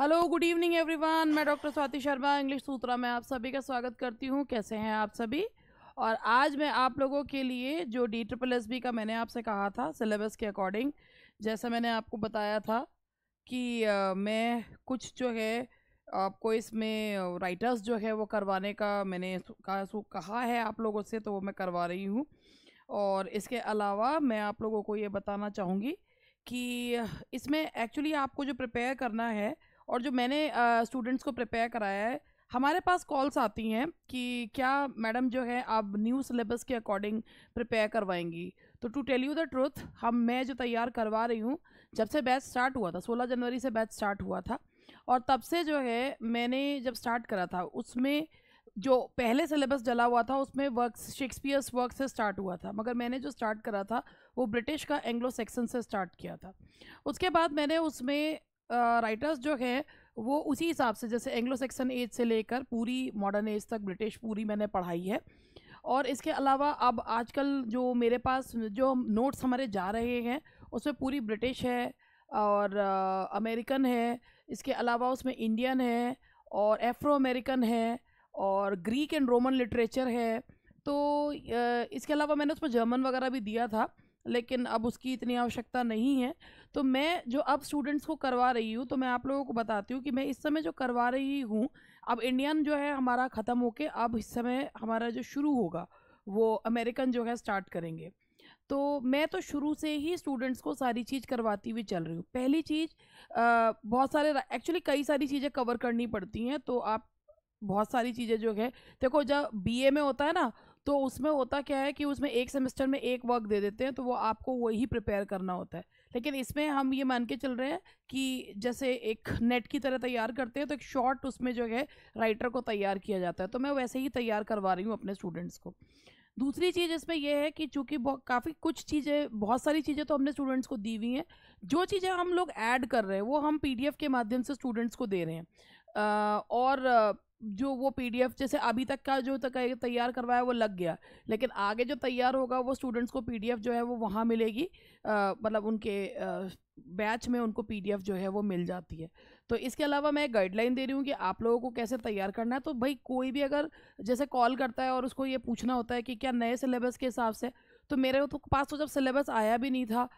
Hello good evening everyone मैं doctor Swati Sharma English Sutra में आप सभी का स्वागत करती हूँ कैसे हैं आप सभी और आज मैं आप लोगों के लिए जो डी ट्रिपल एस बी का मैंने आपसे कहा था सिलेबस के अकॉर्डिंग जैसा मैंने आपको बताया था कि आ, मैं कुछ जो है आपको इसमें राइटर्स जो है वो करवाने का मैंने कहा है आप लोगों से तो वो मैं करवा रही हूँ और इसके अलावा मैं आप लोगों को ये बताना चाहूँगी कि इसमें एक्चुअली आपको जो प्रिपेयर करना है और जो मैंने स्टूडेंट्स को प्रिपेयर कराया है हमारे पास कॉल्स आती हैं कि क्या मैडम जो है आप न्यू सिलेबस के अकॉर्डिंग प्रिपेयर करवाएंगी तो to tell you the truth हम मैं जो तैयार करवा रही हूँ जब से बैच स्टार्ट हुआ था सोलह जनवरी से बैच स्टार्ट हुआ था और तब से जो है मैंने जब स्टार्ट करा था उसमें जो पहले सिलेबस जला हुआ था उसमें वर्क शेक्सपियर्स वर्क से स्टार्ट हुआ था मगर मैंने जो स्टार्ट करा था वो ब्रिटिश का एंग्लो सेक्सन से स्टार्ट किया था उसके बाद मैंने उसमें राइटर्स जो है वो उसी हिसाब से जैसे एंग्लो सेक्सन एज से लेकर पूरी मॉडर्न एज तक ब्रिटिश पूरी मैंने पढ़ाई है और इसके अलावा अब आजकल जो मेरे पास जो नोट्स हमारे जा रहे हैं उसमें पूरी ब्रिटिश है और अमेरिकन है इसके अलावा उसमें इंडियन है और एफ्रो अमेरिकन है और ग्रीक एंड रोमन लिटरेचर है तो इसके अलावा मैंने उसमें जर्मन वगैरह भी दिया था लेकिन अब उसकी इतनी आवश्यकता नहीं है तो मैं जो अब स्टूडेंट्स को करवा रही हूँ तो मैं आप लोगों को बताती हूँ कि मैं इस समय जो करवा रही हूँ अब इंडियन जो है हमारा ख़त्म होके अब इस समय हमारा जो शुरू होगा वो अमेरिकन जो है स्टार्ट करेंगे तो मैं तो शुरू से ही स्टूडेंट्स को सारी चीज़ करवाती हुई चल रही हूँ पहली चीज़ बहुत सारे एक्चुअली कई सारी चीज़ें कवर करनी पड़ती हैं तो आप बहुत सारी चीज़ें जो है देखो जब बीए में होता है ना तो उसमें होता क्या है कि उसमें एक सेमेस्टर में एक वर्क दे देते हैं तो वो आपको वही प्रिपेयर करना होता है लेकिन इसमें हम ये मान के चल रहे हैं कि जैसे एक नेट की तरह तैयार करते हैं तो एक शॉर्ट उसमें जो है राइटर को तैयार किया जाता है तो मैं वैसे ही तैयार करवा रही हूँ अपने स्टूडेंट्स को दूसरी चीज़ इसमें यह है कि चूँकि काफ़ी कुछ चीज़ें बहुत सारी चीज़ें तो हमने स्टूडेंट्स को दी हुई हैं जो चीज़ें हम लोग ऐड कर रहे हैं वो हम पीडीएफ के माध्यम से स्टूडेंट्स को दे रहे हैं आ, और जो वो पीडीएफ जैसे अभी तक का जो तैयार करवाया वो लग गया लेकिन आगे जो तैयार होगा वो स्टूडेंट्स को पीडीएफ जो है वो वहाँ मिलेगी मतलब उनके बैच में उनको पीडीएफ जो है वो मिल जाती है तो इसके अलावा मैं गाइडलाइन दे रही हूँ कि आप लोगों को कैसे तैयार करना है तो भाई कोई भी अगर जैसे कॉल करता है और उसको ये पूछना होता है कि क्या नए सिलेबस के हिसाब से तो मेरे तो पास तो जब सिलेबस आया भी नहीं था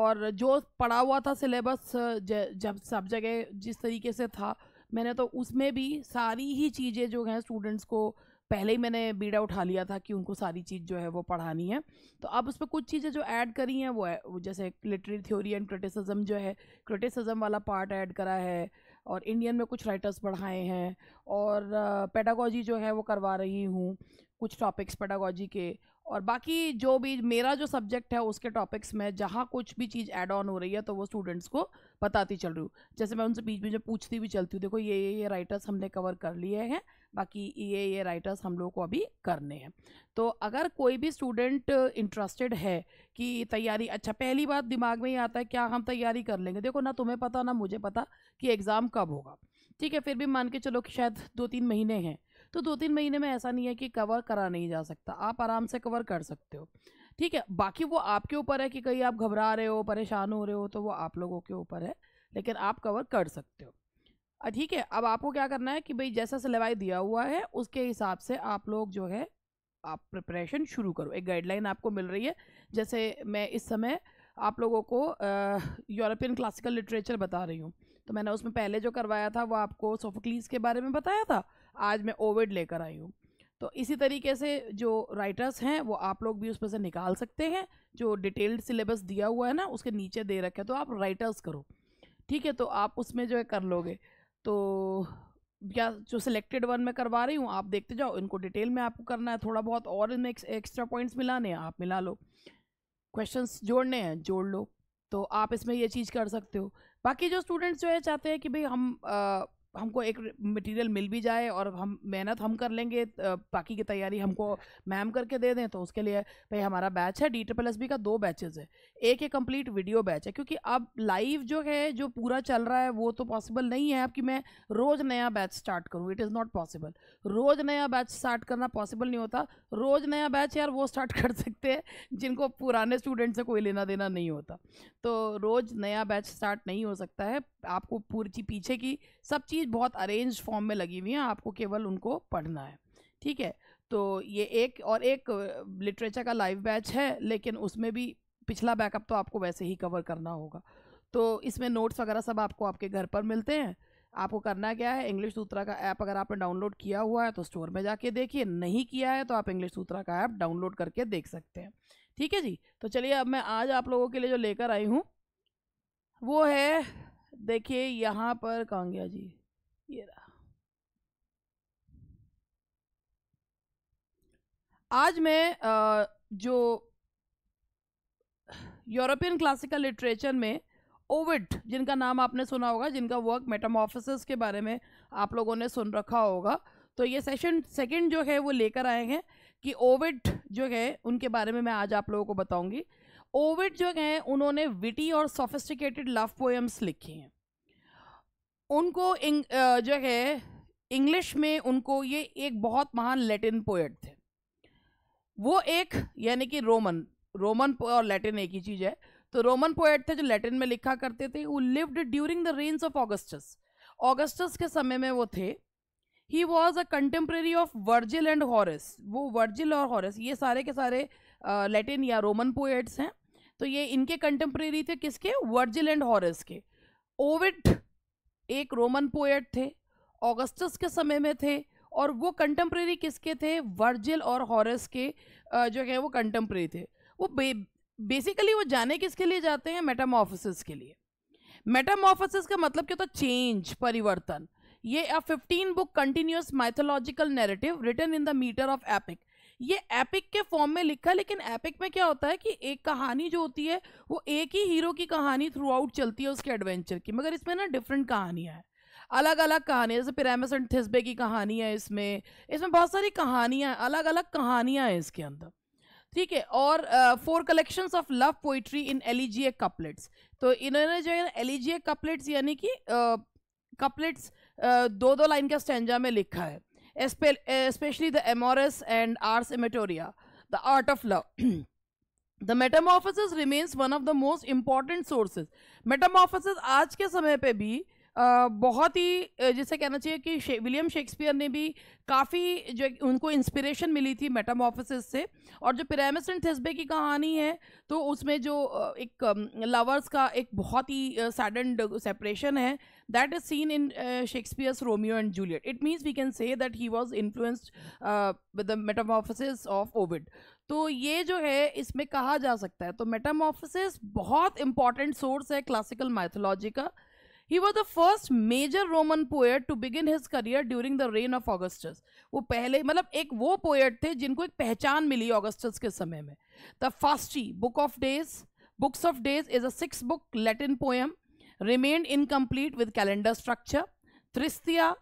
और जो पढ़ा हुआ था सिलेबस जब सब जगह जिस तरीके से था मैंने तो उसमें भी सारी ही चीज़ें जो हैं स्टूडेंट्स को पहले ही मैंने बीड़ा हाँ उठा लिया था कि उनको सारी चीज़ जो है वो पढ़ानी है तो अब उस पर कुछ चीज़ें जो ऐड करी हैं वो, है, जैसे लिटरेरी थ्योरी एंड क्रिटिसिज्म जो है क्रिटिसिज्म वाला पार्ट ऐड करा है और इंडियन में कुछ राइटर्स पढ़ाए हैं और पेडागोजी जो है वो करवा रही हूँ कुछ टॉपिक्स पेडागोजी के और बाकी जो भी मेरा जो सब्जेक्ट है उसके टॉपिक्स में जहाँ कुछ भी चीज़ ऐड ऑन हो रही है तो वो स्टूडेंट्स को बताती चल रही हूँ जैसे मैं उनसे बीच बीच में पूछती भी चलती हूँ देखो ये ये ये राइटर्स हमने कवर कर लिए हैं बाकी ये ये राइटर्स हम लोगों को अभी करने हैं तो अगर कोई भी स्टूडेंट इंटरेस्टेड है कि तैयारी अच्छा पहली बात दिमाग में ही आता है क्या हम तैयारी कर लेंगे देखो ना तुम्हें पता ना मुझे पता कि एग्ज़ाम कब होगा ठीक है फिर भी मान के चलो कि शायद दो तीन महीने हैं तो दो तीन महीने में ऐसा नहीं है कि कवर करा नहीं जा सकता आप आराम से कवर कर सकते हो ठीक है बाकी वो आपके ऊपर है कि कहीं आप घबरा रहे हो परेशान हो रहे हो तो वो आप लोगों के ऊपर है लेकिन आप कवर कर सकते हो ठीक है अब आपको क्या करना है कि भाई जैसा सिलेवाई दिया हुआ है उसके हिसाब से आप लोग जो है आप प्रिपरेशन शुरू करो एक गाइडलाइन आपको मिल रही है जैसे मैं इस समय आप लोगों को यूरोपियन क्लासिकल लिटरेचर बता रही हूँ तो मैंने उसमें पहले जो करवाया था वो आपको सोफोक्लीस के बारे में बताया था आज मैं ओविड लेकर आई हूँ तो इसी तरीके से जो राइटर्स हैं वो आप लोग भी उसमें से निकाल सकते हैं जो डिटेल्ड सिलेबस दिया हुआ है ना उसके नीचे दे रखा है तो आप राइटर्स करो ठीक है तो आप उसमें जो है कर लोगे तो या जो सिलेक्टेड वन में करवा रही हूँ आप देखते जाओ इनको डिटेल में आपको करना है थोड़ा बहुत और इनमें एक्स्ट्रा पॉइंट्स मिलाने हैं आप मिला लो क्वेश्चंस जोड़ने हैं जोड़ लो तो आप इसमें ये चीज़ कर सकते हो बाकी जो स्टूडेंट्स जो है चाहते हैं कि भाई हम हमको एक मटेरियल मिल भी जाए और हम मेहनत हम कर लेंगे बाकी की तैयारी हमको मैम करके दे दें तो उसके लिए भाई हमारा बैच है डी ट्रिपल एस बी का दो बैचेज है एक है कंप्लीट वीडियो बैच है क्योंकि अब लाइव जो है जो पूरा चल रहा है वो तो पॉसिबल नहीं है अब कि मैं रोज़ नया बैच स्टार्ट करूँ इट इज़ नॉट पॉसिबल रोज़ नया बैच स्टार्ट करना पॉसिबल नहीं होता रोज़ नया बैच यार वो स्टार्ट कर सकते हैं जिनको पुराने स्टूडेंट से कोई लेना देना नहीं होता तो रोज़ नया बैच स्टार्ट नहीं हो सकता है आपको पूरी पीछे की सब चीज़ बहुत अरेंज फॉर्म में लगी हुई है आपको केवल उनको पढ़ना है ठीक है तो ये एक और एक लिटरेचर का लाइव बैच है लेकिन उसमें भी पिछला बैकअप तो आपको वैसे ही कवर करना होगा तो इसमें नोट्स वगैरह सब आपको आपके घर पर मिलते हैं आपको करना क्या है इंग्लिश सूत्रा का ऐप अगर आपने डाउनलोड किया हुआ है तो स्टोर में जाके देखिए नहीं किया है तो आप इंग्लिश सूत्रा का ऐप डाउनलोड करके देख सकते हैं ठीक है जी तो चलिए अब मैं आज आप लोगों के लिए जो लेकर आई हूँ वो है देखिए यहाँ पर कहाँ गया जी ये रहा आज मैं जो यूरोपियन क्लासिकल लिटरेचर में ओविड जिनका नाम आपने सुना होगा जिनका वर्क मेटामोफिस के बारे में आप लोगों ने सुन रखा होगा तो ये सेशन सेकंड जो है वो लेकर आए हैं कि ओविड जो है उनके बारे में मैं आज आप लोगों को बताऊंगी ओविड जो हैं उन्होंने विटी और सोफिस्टिकेटेड लव पोएम्स लिखी हैं उनको इंग, जो है इंग्लिश में उनको ये एक बहुत महान लैटिन पोएट थे वो एक यानी कि रोमन रोमन और लैटिन एक ही चीज़ है तो रोमन पोएट थे जो लैटिन में लिखा करते थे वो lived during the reigns of Augustus Augustus के समय में वो थे he was a contemporary of Virgil and Horace वो वर्जिल और हॉरस ये सारे के सारे लैटिन या रोमन पोएट्स हैं तो ये इनके कंटेम्प्रेरी थे किसके वर्जिल एंड हॉरस के ओविट एक रोमन पोएट थे ऑगस्टस के समय में थे और वो कंटेम्प्रेरी किसके थे वर्जिल और हॉरस के जो है वो कंटेम्प्रेरी थे वो बे, बेसिकली वो जाने किसके लिए जाते हैं मेटामोफिस के लिए मेटामोफिस का मतलब क्या होता चेंज परिवर्तन ये a 15 book continuous mythological narrative written in the metre of epic ये एपिक के फॉर्म में लिखा लेकिन एपिक में क्या होता है कि एक कहानी जो होती है वो एक ही हीरो की कहानी थ्रू आउट चलती है उसके एडवेंचर की मगर इसमें ना डिफरेंट कहानियाँ हैं अलग अलग कहानियाँ जैसे पिरामस एंड थिस्बे की कहानी है इसमें इसमें बहुत सारी कहानियाँ अलग अलग कहानियाँ हैं इसके अंदर ठीक है और four collections of love poetry in elegiac couplets तो इन्होंने जो है एलिजिए कपलेट्स यानी कि कपलेट्स दो दो लाइन का स्टेंजा में लिखा है Eh, especially the amorous and ars immatoria, the art of love. The metamorphosis remains one of the most important sources. Metamorphosis आज के समय बहुत ही जैसे कहना चाहिए कि शे, विलियम शेक्सपियर ने भी काफ़ी जो उनको इंस्पिरेशन मिली थी मेटामोफिस से और जो पिरामिस एंड थिस्बे की कहानी है तो उसमें जो एक लवर्स का एक बहुत ही सैड एंड सेपरेशन है that is seen in Shakespeare's Romeo and Juliet it means we can say that he was influenced with the Metamorphoses of Ovid तो ये जो है इसमें कहा जा सकता है तो मेटामोफिस बहुत इंपॉर्टेंट सोर्स है क्लासिकल माइथोलॉजी का he was the first major Roman poet to begin his career during the reign of Augustus वो पहले मतलब एक वो पोएट थे जिनको एक पहचान मिली ऑगस्टस के समय में the Fasti book of days books of days is a six book Latin poem remain incomplete with calendar structure Tristia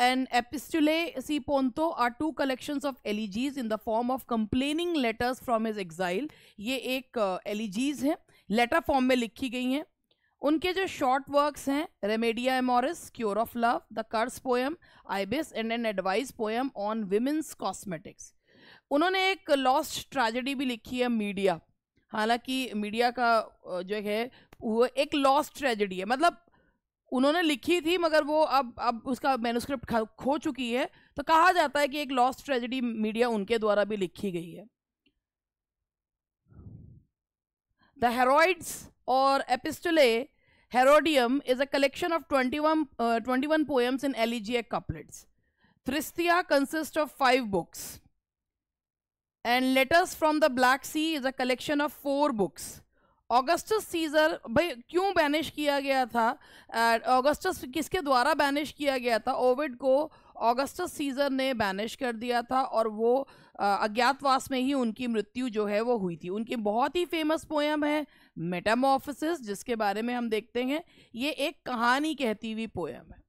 and Epistulae ex Ponto are two collections of elegies in the form of complaining letters from his exile ये एक elegies uh, हैं letter form में लिखी गई हैं उनके जो short works हैं Remedia Amoris cure of love the curse poem Ibis and an advice poem on women's cosmetics उन्होंने एक लॉस्ट ट्रेजेडी भी लिखी है मीडिया हालांकि मीडिया का जो है वो एक लॉस्ट ट्रेजेडी है मतलब उन्होंने लिखी थी मगर वो अब अब उसका मैनुस्क्रिप्ट खो चुकी है तो कहा जाता है कि एक लॉस्ट ट्रेजेडी मीडिया उनके द्वारा भी लिखी गई है द हेरोइड्स और Epistulae Heroidum is a collection of twenty poems in elegy couplets Tristia consist of five books and letters from the Black Sea is a collection of four books Augustus Caesar भाई क्यों banish किया गया था Augustus uh, किसके द्वारा banish किया गया था ओविड को ऑगस्टस सीजर ने बैनिश कर दिया था और वो अज्ञातवास में ही उनकी मृत्यु जो है वो हुई थी उनकी बहुत ही फेमस पोएम है मेटामोफिस जिसके बारे में हम देखते हैं ये एक कहानी कहती हुई पोएम है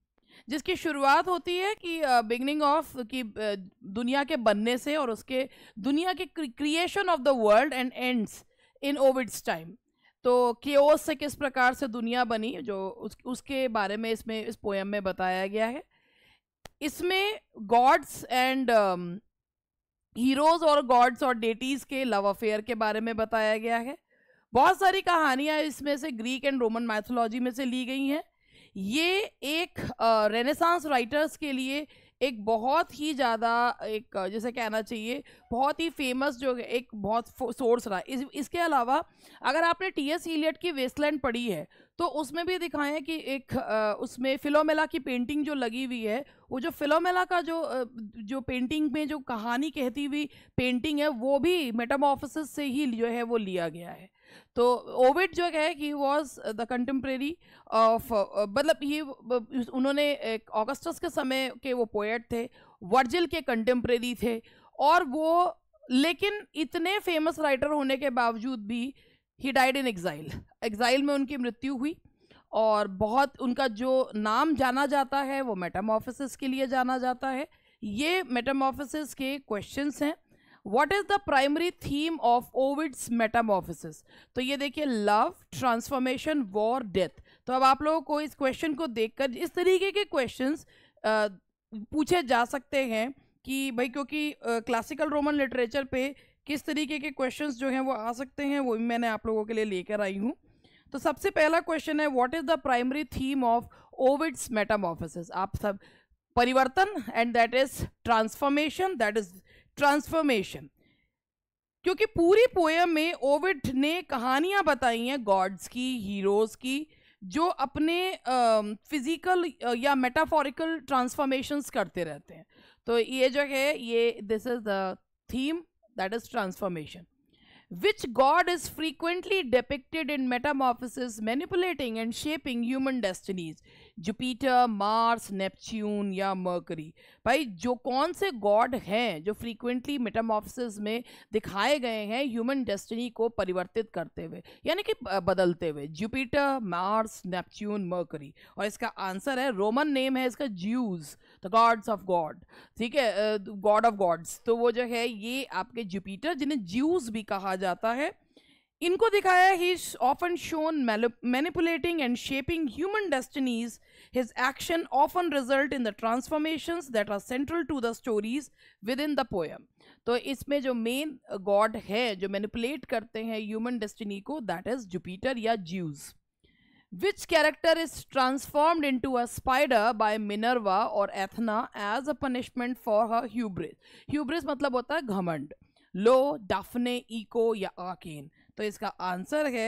जिसकी शुरुआत होती है कि बिगनिंग ऑफ की दुनिया के बनने से और उसके दुनिया के creation of the world and ends in ओविड्स time तो केओस से किस प्रकार से दुनिया बनी जो उस, उसके बारे में इसमें इस पोएम में बताया गया है इसमें गॉड्स एंड हीरोज और गॉड्स और डेटीज के लव अफेयर के बारे में बताया गया है बहुत सारी कहानियां इसमें से ग्रीक एंड रोमन मैथोलॉजी में से ली गई हैं ये एक रेनेसांस uh, राइटर्स के लिए एक बहुत ही ज़्यादा एक जैसे कहना चाहिए बहुत ही फेमस जो एक बहुत सोर्स रहा इस इसके अलावा अगर आपने टी एस हीलियट की वेस्टलैंड पढ़ी है तो उसमें भी दिखाएं कि एक आ, उसमें फिलोमेला की पेंटिंग जो लगी हुई है वो जो फिलोमेला का जो जो पेंटिंग में जो कहानी कहती हुई पेंटिंग है वो भी मेटामोफिस से ही जो है वो लिया गया है तो ओविड जो है he was the contemporary of मतलब ही उन्होंने ऑगस्टस के समय के वो पोएट थे वर्जिल के कंटेम्प्रेरी थे और वो लेकिन इतने फेमस राइटर होने के बावजूद भी he died in exile exile में उनकी मृत्यु हुई और बहुत उनका जो नाम जाना जाता है वो मेटामोफिस के लिए जाना जाता है ये मेटामोफिस के क्वेश्चंस हैं what is the primary theme of Ovid's Metamorphoses तो ये देखिए लव ट्रांसफॉर्मेशन वॉर डेथ तो अब आप लोगों को इस क्वेश्चन को देखकर इस तरीके के क्वेश्चन पूछे जा सकते हैं कि भाई क्योंकि क्लासिकल रोमन लिटरेचर पे किस तरीके के क्वेश्चंस जो हैं वो आ सकते हैं वो मैंने आप लोगों के लिए लेकर आई हूँ तो सबसे पहला क्वेश्चन है what is the primary theme of Ovid's Metamorphoses आप सब परिवर्तन and that is transformation that is transformation क्योंकि पूरी पोएम में ओविड ने कहानियां बताई हैं गॉड्स की हीरोज की जो अपने फिजिकल या मेटाफोरिकल ट्रांसफॉर्मेशंस करते रहते हैं तो ये जो है ये this is the theme that is transformation which god is frequently depicted in Metamorphoses manipulating and shaping human destinies Jupiter Mars Neptune या मर्करी भाई जो कौन से गॉड हैं जो फ्रीक्वेंटली मेटामॉफिस में दिखाए गए हैं ह्यूमन डेस्टिनी को परिवर्तित करते हुए यानी कि बदलते हुए जुपिटर मार्स नेपच्यून मर्करी और इसका आंसर है रोमन नेम है इसका Zeus the gods of god ठीक है गॉड ऑफ गॉड्स तो वो जो है ये आपके जुपीटर जिन्हें ज्यूज भी कहा जाता है इनको दिखाया he is often shown manipulating and shaping human destinies his action often result in the transformation that are central to the stories within the poem तो इसमें जो मेन गॉड है जो मैनिपुलेट करते हैं ह्यूमन डेस्टिनी को that is Jupiter या Zeus which character is transformed into a spider by Minerva और Athena as a punishment for her hubris hubris मतलब होता है घमंड लो डाफने इको या आकेन तो इसका आंसर है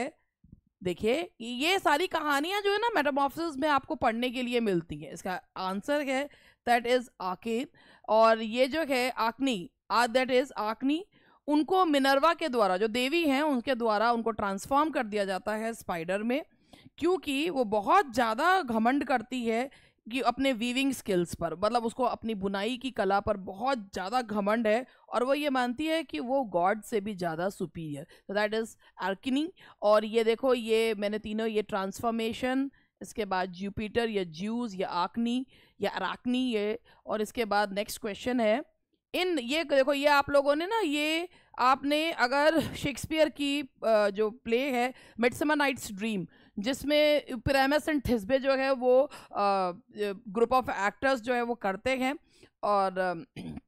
देखिए ये सारी कहानियाँ जो है ना मेटामॉफिस में आपको पढ़ने के लिए मिलती हैं इसका आंसर है दैट इज़ आकिन और ये जो है आकनी आ दैट इज़ आकनी उनको मिनरवा के द्वारा जो देवी हैं उनके द्वारा उनको ट्रांसफॉर्म कर दिया जाता है स्पाइडर में क्योंकि वो बहुत ज़्यादा घमंड करती है कि अपने वीविंग स्किल्स पर मतलब उसको अपनी बुनाई की कला पर बहुत ज़्यादा घमंड है और वो ये मानती है कि वो गॉड से भी ज़्यादा सुपीरियर तो दैट इज़ आर्किनी और ये देखो ये मैंने तीनों ये ट्रांसफॉर्मेशन इसके बाद जुपिटर या ज्यूज या आकनी या अराकनी ये और इसके बाद नेक्स्ट क्वेश्चन है इन ये देखो ये आप लोगों ने ना ये आपने अगर शेक्सपियर की जो प्ले है मिट्समा नाइट्स ड्रीम जिसमें प्रेमस एंड थिस्बे जो है वो ग्रुप ऑफ एक्टर्स जो है वो करते हैं और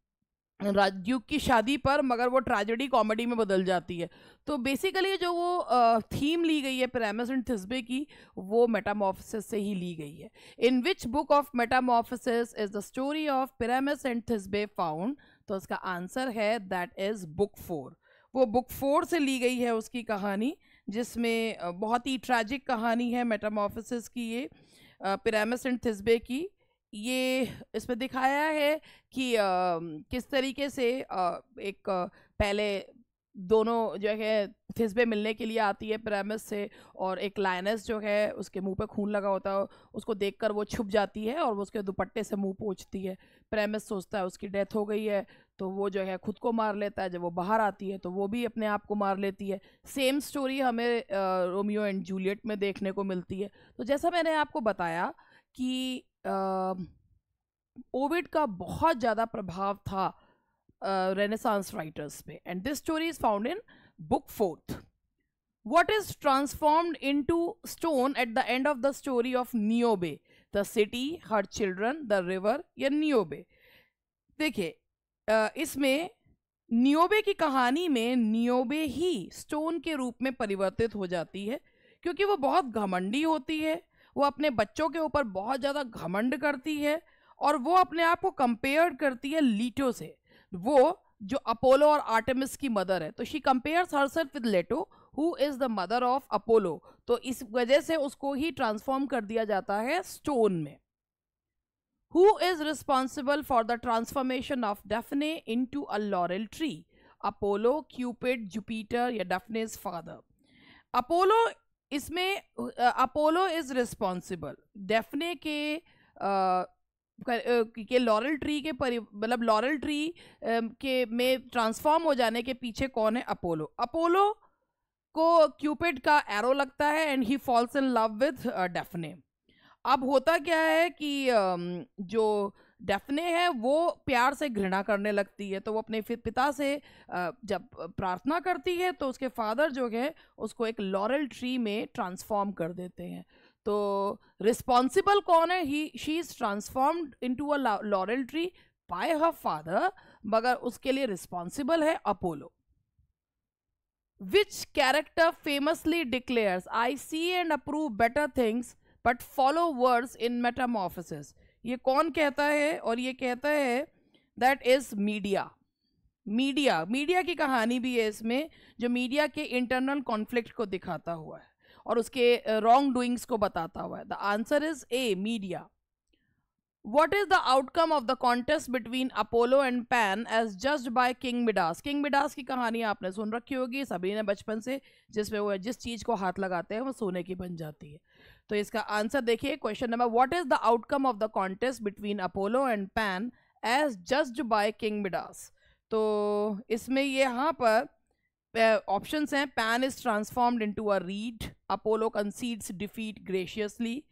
राजयुग की शादी पर मगर वो ट्रेजेडी कॉमेडी में बदल जाती है तो बेसिकली जो वो आ, थीम ली गई है प्रेमस एंड थिस्बे की वो मेटामोफिस से ही ली गई है in which book of Metamorphoses is the story of Pyramus and Thisbe found तो उसका आंसर है दैट इज़ बुक फोर वो बुक फोर से ली गई है उसकी कहानी जिसमें बहुत ही ट्रैजिक कहानी है मेटामोफिस की ये पिरामस एंड थिस्बे की ये इसमें दिखाया है कि आ, किस तरीके से आ, एक पहले दोनों जो है थिस्बे मिलने के लिए आती है प्रेमिस से और एक लाइनस जो है उसके मुंह पे खून लगा होता है उसको देखकर वो छुप जाती है और वो उसके दुपट्टे से मुंह पोछती है पिरामिस सोचता है उसकी डेथ हो गई है तो वो जो है खुद को मार लेता है जब वो बाहर आती है तो वो भी अपने आप को मार लेती है सेम स्टोरी हमें रोमियो एंड जूलियट में देखने को मिलती है तो जैसा मैंने आपको बताया कि कोविड का बहुत ज़्यादा प्रभाव था रेनेसांस राइटर्स में and this story is found in book fourth what is transformed into stone at the end of the story of Niobe the city her children the river या Niobe देखिए इसमें नियोबे की कहानी में नियोबे ही stone के रूप में परिवर्तित हो जाती है क्योंकि वो बहुत घमंडी होती है वो अपने बच्चों के ऊपर बहुत ज़्यादा घमंड करती है और वो अपने आप को कंपेयर करती है लीटो से वो जो अपोलो और आर्टेमिस की मदर है तो she compares herself with Leto who is the mother of Apollo तो इस वजह से उसको ही ट्रांसफॉर्म कर दिया जाता है स्टोन में who is responsible for the transformation of Daphne into a laurel tree Apollo Cupid Jupiter या डेफनेज फादर अपोलो इसमें अपोलो इज़ रिस्पॉन्सिबल डेफने के uh, के लॉरल ट्री के परि मतलब लॉरल ट्री के में ट्रांसफॉर्म हो जाने के पीछे कौन है अपोलो अपोलो को क्यूपिड का एरो लगता है and he falls in love with Daphne अब होता क्या है कि जो डेफने है वो प्यार से घृणा करने लगती है तो वो अपने पिता से जब प्रार्थना करती है तो उसके फादर जो है उसको एक लॉरल ट्री में ट्रांसफॉर्म कर देते हैं तो रिस्पॉन्सिबल कौन है he she is transformed to a laurel tree by her father मगर उसके लिए रिस्पॉन्सिबल है Apollo which character famously declares I see and approve better things but follow words in Metamorphoses ये कौन कहता है और ये कहता है that is Medea Medea Medea की कहानी भी है इसमें जो मीडिया के इंटरनल कॉन्फ्लिक्ट को दिखाता हुआ है और उसके रॉन्ग डूइंग्स को बताता हुआ है the answer is A Medea What is the outcome of the contest between Apollo and Pan as judged by King Midas King Midas की कहानी आपने सुन रखी होगी सभी ने बचपन से जिसमें वो जिस चीज़ को हाथ लगाते हैं वो सोने की बन जाती है तो इसका आंसर देखिए question number what is the outcome of the contest between Apollo and Pan as judged by King Midas तो इसमें यहाँ पर ऑप्शन हैं Pan is transformed into a reed Apollo concedes defeat graciously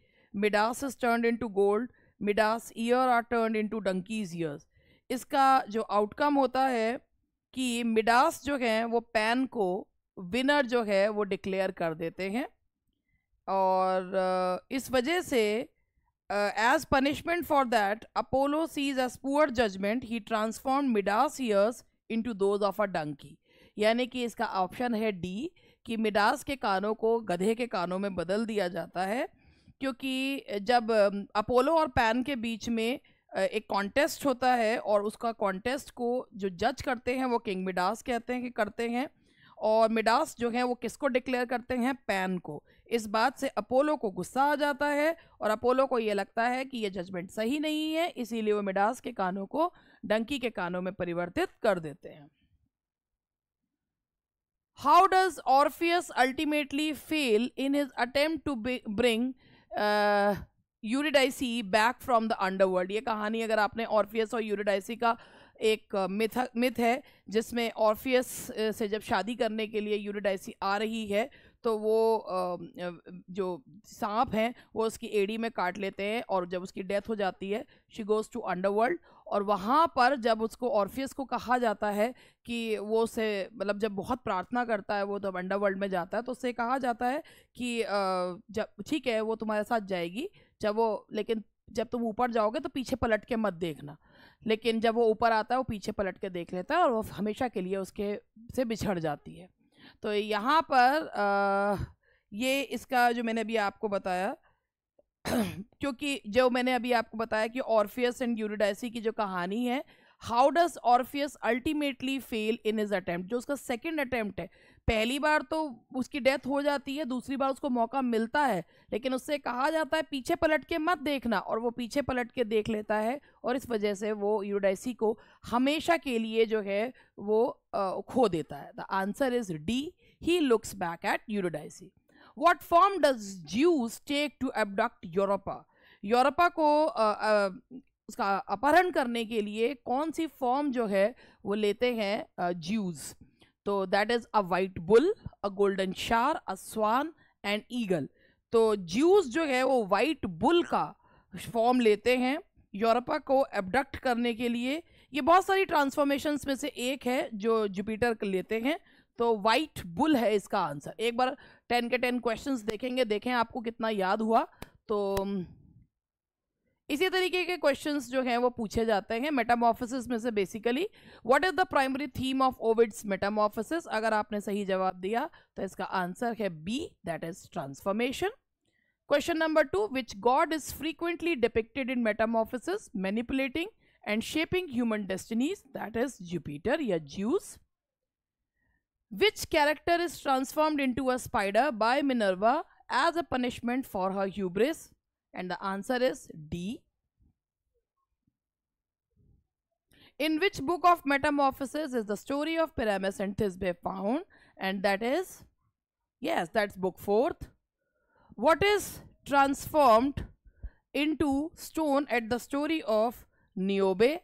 Midas is turned into gold Midas ear are turned into donkeys ears इसका जो outcome होता है कि मिडास जो है वो पैन को विनर जो है वो डिक्लेयर कर देते हैं और इस वजह से as punishment for that Apollo sees as poor judgement he transform Midas ears into those of a donkey यानी कि इसका ऑप्शन है डी कि मिडास के कानों को गधे के कानों में बदल दिया जाता है क्योंकि जब अपोलो और पैन के बीच में एक कॉन्टेस्ट होता है और उसका कॉन्टेस्ट को जो जज करते हैं वो किंग मिडास कहते हैं कि करते हैं और मिडास जो हैं वो किसको डिक्लेयर करते हैं पैन को इस बात से अपोलो को गुस्सा आ जाता है और अपोलो को ये लगता है कि ये जजमेंट सही नहीं है इसीलिए वो मिडास के कानों को डंकी के कानों में परिवर्तित कर देते हैं how does Orpheus ultimately fail in his attempt to bring Eurydice back from the underworld ये कहानी अगर आपने ऑर्फियस और यूरिडाइसी का एक uh, मिथ मिथ है जिसमें ऑर्फियस uh, से जब शादी करने के लिए यूरिडाइसी आ रही है तो वो जो सांप हैं वो उसकी एड़ी में काट लेते हैं और जब उसकी डेथ हो जाती है शी गोज़ टू अंडरवर्ल्ड और वहाँ पर जब उसको ऑर्फियस को कहा जाता है कि वो उसे मतलब जब बहुत प्रार्थना करता है वो जब अंडरवर्ल्ड में जाता है तो उससे कहा जाता है कि जब ठीक है वो तुम्हारे साथ जाएगी जब वो लेकिन जब तुम ऊपर जाओगे तो पीछे पलट के मत देखना लेकिन जब वो ऊपर आता है वो पीछे पलट के देख लेता है और वो हमेशा के लिए उसके से बिछड़ जाती है तो यहाँ पर आ, ये इसका जो मैंने अभी आपको बताया क्योंकि जो मैंने अभी आपको बताया कि ऑर्फियस एंड यूरिडाइसी की जो कहानी है how does Orpheus ultimately fail in his attempt जो उसका सेकेंड अटेम्प्ट है पहली बार तो उसकी डेथ हो जाती है दूसरी बार उसको मौका मिलता है लेकिन उससे कहा जाता है पीछे पलट के मत देखना और वो पीछे पलट के देख लेता है और इस वजह से वो यूडाइसी को हमेशा के लिए जो है वो आ, खो देता है the answer is D he looks back at Eurydice what form does Zeus take to abduct Europa Europa को आ, आ, उसका अपहरण करने के लिए कौन सी फॉर्म जो है वो लेते हैं ज्यूज़ तो that is a white bull a golden shower a swan and eagle तो ज्यूस जो है वो वाइट बुल का फॉर्म लेते हैं यूरोपा को एबडक्ट करने के लिए ये बहुत सारी ट्रांसफॉर्मेशन में से एक है जो जुपिटर लेते हैं तो वाइट बुल है इसका आंसर एक बार टेन के टेन क्वेश्चंस देखेंगे देखें आपको कितना याद हुआ तो इसी तरीके के क्वेश्चन जो हैं वो पूछे जाते हैं मेटामोफिस में से basically what is the primary theme of Ovid's Metamorphoses अगर आपने सही जवाब दिया तो इसका आंसर है B that is transformation question number two which god is frequently depicted in Metamorphoses manipulating and shaping human destinies that is Jupiter या Zeus character is transformed into a spider by Minerva as a punishment for her hubris and the answer is D. In which book of Metamorphoses is the story of Pyramus and Thisbe found? And that is, yes, that's book fourth. What is transformed into stone at the story of Niobe?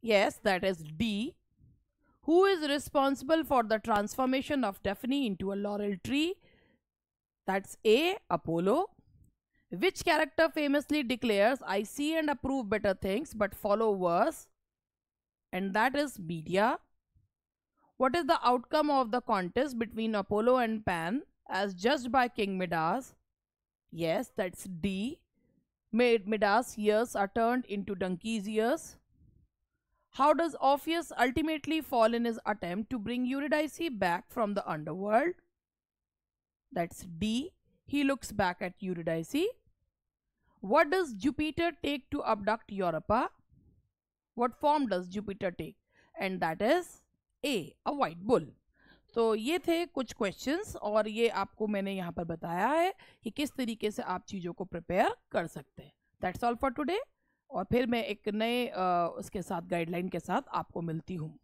Yes, that is D. Who is responsible for the transformation of Daphne into a laurel tree? That's A, Apollo. Which character famously declares, I see and approve better things but follow worse? And that is Bedia. What is the outcome of the contest between Apollo and Pan as judged by King Midas? Yes, that's D. Made Midas' ears are turned into donkey's ears. How does Orpheus ultimately fall in his attempt to bring Eurydice back from the underworld? That's D. He looks back at Eurydice What does Jupiter take to abduct Europa? What form does Jupiter take? And that is A, a white bull. तो ये थे कुछ questions और ये आपको मैंने यहाँ पर बताया है कि किस तरीके से आप चीज़ों को प्रिपेयर कर सकते हैं दैट्स ऑल फॉर टुडे और फिर मैं एक नए उसके साथ गाइडलाइन के साथ आपको मिलती हूँ